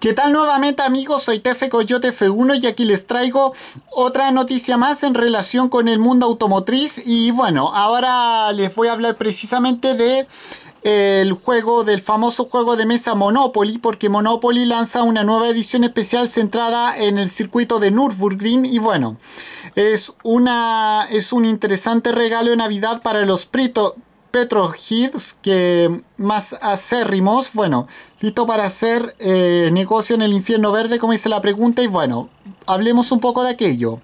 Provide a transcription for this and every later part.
¿Qué tal nuevamente amigos? Soy Tefe Coyote F1 y aquí les traigo otra noticia más en relación con el mundo automotriz y bueno, ahora les voy a hablar precisamente de eh, el juego del famoso juego de mesa Monopoly porque Monopoly lanza una nueva edición especial centrada en el circuito de Nürburgring y bueno es una es un interesante regalo de navidad para los pritos. Petro Hits, que más acérrimos, bueno, listo para hacer eh, negocio en el infierno verde, como dice la pregunta, y bueno, hablemos un poco de aquello.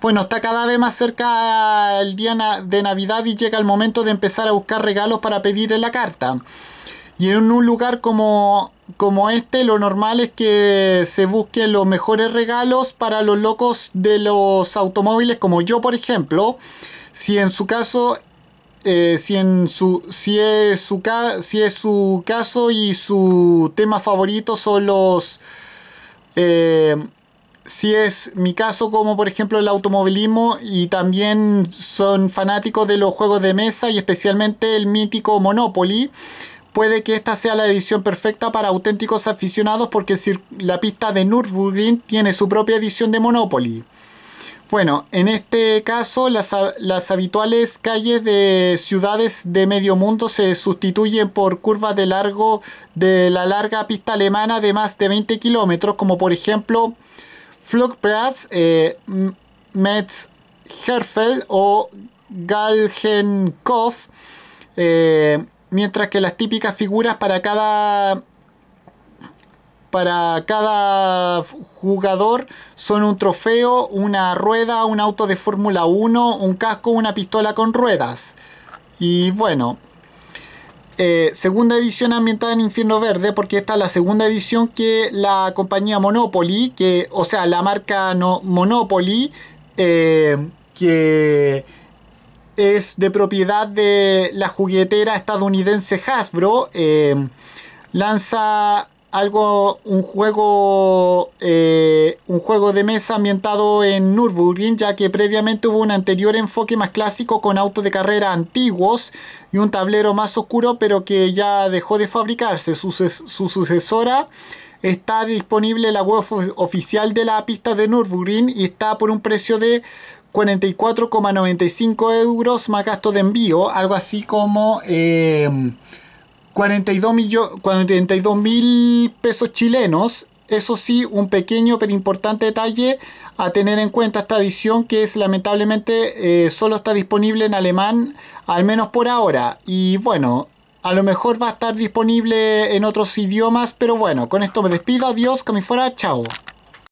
Bueno, está cada vez más cerca el día de Navidad y llega el momento de empezar a buscar regalos para pedir en la carta. Y en un lugar como, como este, lo normal es que se busquen los mejores regalos para los locos de los automóviles, como yo, por ejemplo. Si en su caso, eh, si, es su, caso y su tema favorito son los... Eh, si es mi caso, como por ejemplo el automovilismo, y también son fanáticos de los juegos de mesa y especialmente el mítico Monopoly, puede que esta sea la edición perfecta para auténticos aficionados porque la pista de Nürburgring tiene su propia edición de Monopoly. Bueno, en este caso las, habituales calles de ciudades de medio mundo se sustituyen por curvas de largo de la larga pista alemana de más de 20 kilómetros, como por ejemplo Flugplatz, eh, Metz, Herfeld o Galgenkopf, eh, mientras que las típicas figuras para cada para cada jugador son un trofeo, una rueda, un auto de Fórmula 1, un casco, una pistola con ruedas. Y bueno, eh, segunda edición ambientada en Infierno Verde, porque esta es la segunda edición que la compañía Monopoly, que, o sea, la marca no, Monopoly, eh, que es de propiedad de la juguetera estadounidense Hasbro, eh, lanza algo un juego eh, un juego de mesa ambientado en Nürburgring ya que previamente hubo un anterior enfoque más clásico con autos de carrera antiguos y un tablero más oscuro pero que ya dejó de fabricarse su, sucesora está disponible en la web oficial de la pista de Nürburgring y está por un precio de 44,95 euros más gasto de envío algo así como eh, 42 mil pesos chilenos. Eso sí, un pequeño pero importante detalle a tener en cuenta esta edición que es lamentablemente eh, solo está disponible en alemán, al menos por ahora. Y bueno, a lo mejor va a estar disponible en otros idiomas, pero bueno, con esto me despido. Adiós, que me fuera, chao.